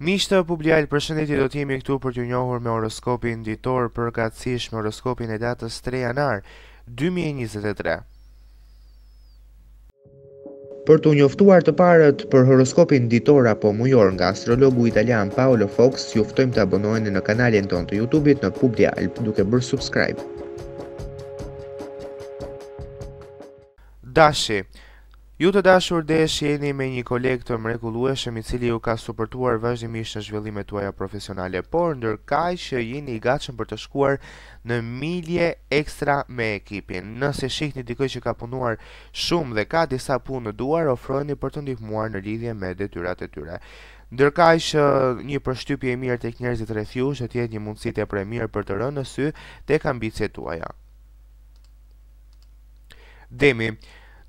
Mishtë të publial, përshëndetje do t'jemi këtu për t'ju njohur me horoskopin ditor për katsish me horoskopin e datës 3 janar 2023. Për t'u njoftuar të parët për horoskopin ditor apo mujor nga astrologu italian Paolo Fox, juftojmë të abonojnë në kanalin tonë të Youtube-it në publial duke bërë subscribe. Dashi, Ju të dashur dhe është jeni me një kolegë të mrekulueshëm i cili ju ka supportuar vazhdimisht në zhvillimet tuaja profesionale, por ndërkaj që jeni i gatshëm për të shkuar në milje ekstra me ekipin. Nëse shikni dikoj që ka punuar shumë dhe ka disa punë në duar, ofrojni për të ndihmuar në lidhje me detyrat e tyre. Ndërkaj që një përshtypje e mirë tek njerëzit rreth ju që tjetë një mundësit e prej mirë për të rënë në sy tek ambicje tuaja. Demi,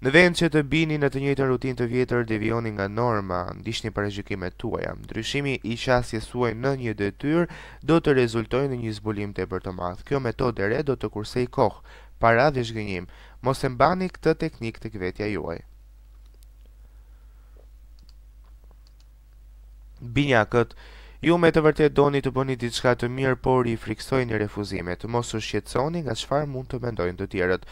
Në vend që të bini në të njëjtën rutinë të vjetër, devijoni nga norma, ndiqni parashikimet tuaja. Ndryshimi i qasjes suaj në një detyrë do të rezultojë në një zbulim të për të madh. Kjo metodë e re do të kursej kohë, para dhe zhgënjim. Mos e mbani këtë teknik tek vetja juaj. Binjakët Ju me të vërtet doni të bëni diçka të mirë, por i friksojni refuzimet. Mos u shqetësoni nga çfarë mund të mendojnë të tjerët.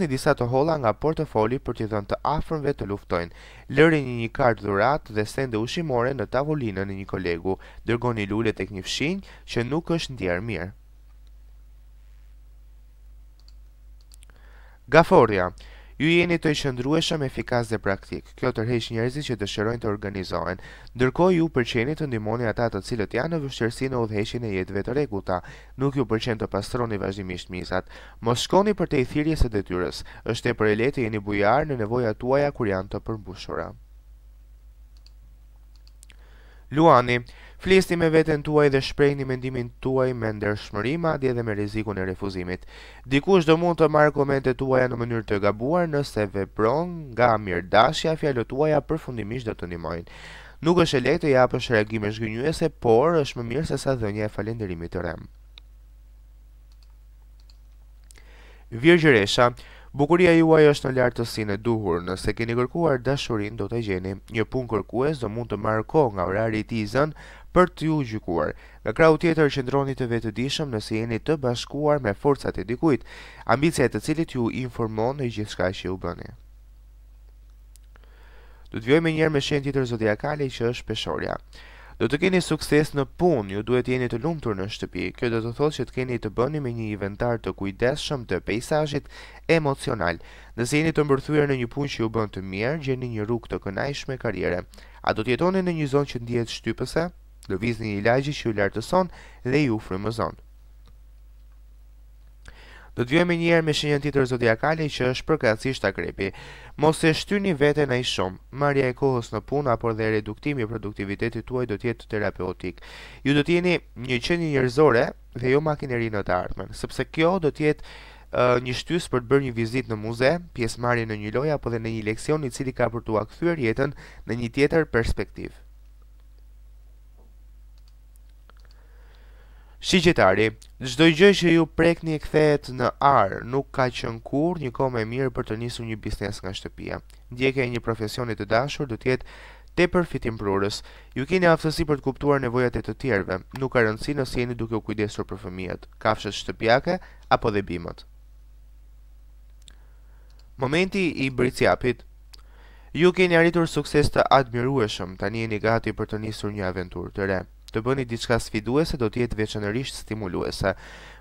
një disa të hola nga portofoli për t'i dhënë të afërmve të luftojnë. Lërin një kartë dhurat dhe sende ushqimore në tavolinën e një kolegu. Dërgoni lule tek një fshinjë që nuk është ndjer mirë. Gaforia ju jeni të qëndrueshëm, efikas dhe praktik. Kjo tërheq njerëzit që dëshirojnë të organizohen. Ndërkohë ju pëlqeni të ndihmoni ata të cilët janë në vështirësi në udhëheqjen e jetëve të rregullta. Nuk ju pëlqen të pastroni vazhdimisht mizat. Mos shkoni për të i thirrjes së detyrës. Është e për lehtë jeni bujar në nevojat tuaja kur janë të përmbushura. Luani, Flisni me veten tuaj dhe shprehni mendimin tuaj me ndershmëri madje edhe me rrezikun e refuzimit. Dikush do mund të marrë komentet tuaja në mënyrë të gabuar nëse vepron nga mirëdashja fjalët tuaja përfundimisht do të ndihmojnë. Nuk është e lehtë të japësh reagime zgjënjyese, por është më mirë se sa dhënia e falënderimit të rem. Virgjëresha, Bukuria juaj është në lartësinë e duhur. Nëse keni kërkuar dashurinë, do të gjeni. Një pun kërkues do mund të marrë kohë nga orari i tij për t'ju gjykuar. Nga krau tjetër, qëndroni të vetëdijshëm nëse jeni të bashkuar me forcat e dikujt, ambicia e të cilit ju informon në gjithçka që ju bëni. Do të vijojmë një herë me shenjë tjetër zodiakale që është Peshorja. Do të keni sukses në punë, ju duhet jeni të lumtur në shtëpi. Kjo do të thotë që të keni të bëni me një inventar të kujdesshëm të peizazhit emocional. Nëse jeni të mbërthyer në një punë që ju bën të mirë, gjeni një rrugë të kënaqshme karriere. A do të jetoni në një zonë që ndihet shtypëse? Lëvizni një lagje që ju lartëson dhe ju frymëzon. Do të vjojmë njëherë me shenjën tjetër zodiakale që është përkatësisht akrepi. Mos e shtyni veten ai shumë. Marrja e kohës në punë apo dhe reduktimi i produktivitetit tuaj do të jetë terapeutik. Ju do të jeni një qenie njerëzore dhe jo makineri në të ardhmen, sepse kjo do të jetë një shtys për të bërë një vizit në muze, pjesë marri në një loja apo dhe në një leksion i cili ka për të akthyër jetën në një tjetër perspektivë. Shigjetari, çdo gjë që ju prekni e kthehet në arë, nuk ka qen kur një kohë më mirë për të nisur një biznes nga shtëpia. Ndjekja e një profesionit të dashur do të jetë tepër fitimprurës. Ju keni aftësi për të kuptuar nevojat e të tjerëve. Nuk ka rëndësi nëse jeni duke u kujdesur për fëmijët, kafshët shtëpiake apo dhe bimët. Momenti i bricjapit Ju keni arritur sukses të admirueshëm, tani jeni gati për të nisur një aventurë të re të bëni diçka sfiduese do të jetë veçanërisht stimuluese.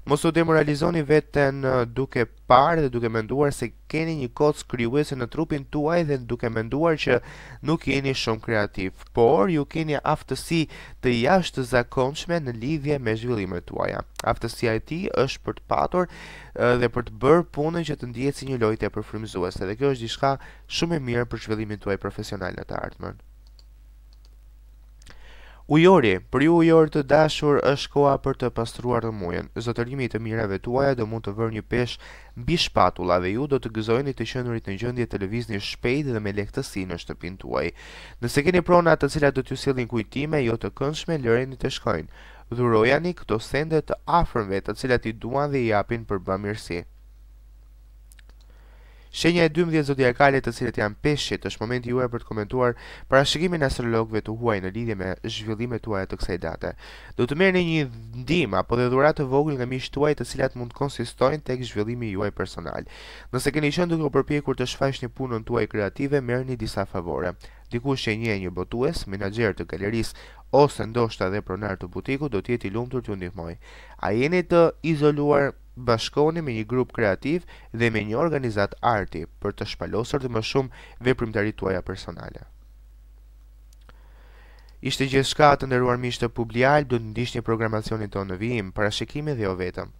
Mos u demoralizoni veten duke parë dhe duke menduar se keni një kocë krijuese në trupin tuaj dhe duke menduar që nuk jeni shumë kreativ, por ju keni aftësi të jashtëzakonshme në lidhje me zhvillimet tuaja. Aftësia e tij është për të patur dhe për të bërë punën që të ndihet si një lojë e përfrymëzuese dhe kjo është diçka shumë e mirë për zhvillimin tuaj profesional në të ardhmen. Ujori, për ju ujor të dashur është koha për të pastruar të mujen. Zotërimi mireve të mirave tuaja do mund të vërë një pesh mbi shpatula dhe ju do të gëzojni të qëndurit në gjëndje të lëvizni shpejt dhe me lektësi në shtëpin tuaj. Nëse keni prona të cilat do t'ju silin kujtime, jo të këndshme, lëreni të shkojnë. Dhurojani këto sendet të afrëmve të cilat i duan dhe i apin për bëmirësi. Shenja e 12 zodiakale të cilët janë peshqit është momenti juaj për të komentuar parashikimin astrologëve të huaj në lidhje me zhvillimet tuaja të kësaj date. Do të merrni një ndihmë apo dhe dhurat të vogël nga miqtë tuaj të cilat mund të konsistojnë tek zhvillimi juaj personal. Nëse keni qenë duke u përpjekur të shfaqni punën tuaj kreative, merrni disa favore. Diku shenjë një botues, menaxher të galerisë ose ndoshta edhe pronar të butikut do të jetë i lumtur t'ju A jeni të izoluar bashkoni me një grup kreativ dhe me një organizat arti për të shpalosur të më shumë veprimtarit tuaja personale. Ishte gjithë shka të ndërruar mishë të publial, du të ndisht një programacionit të në vijim, dhe o jo vetëm.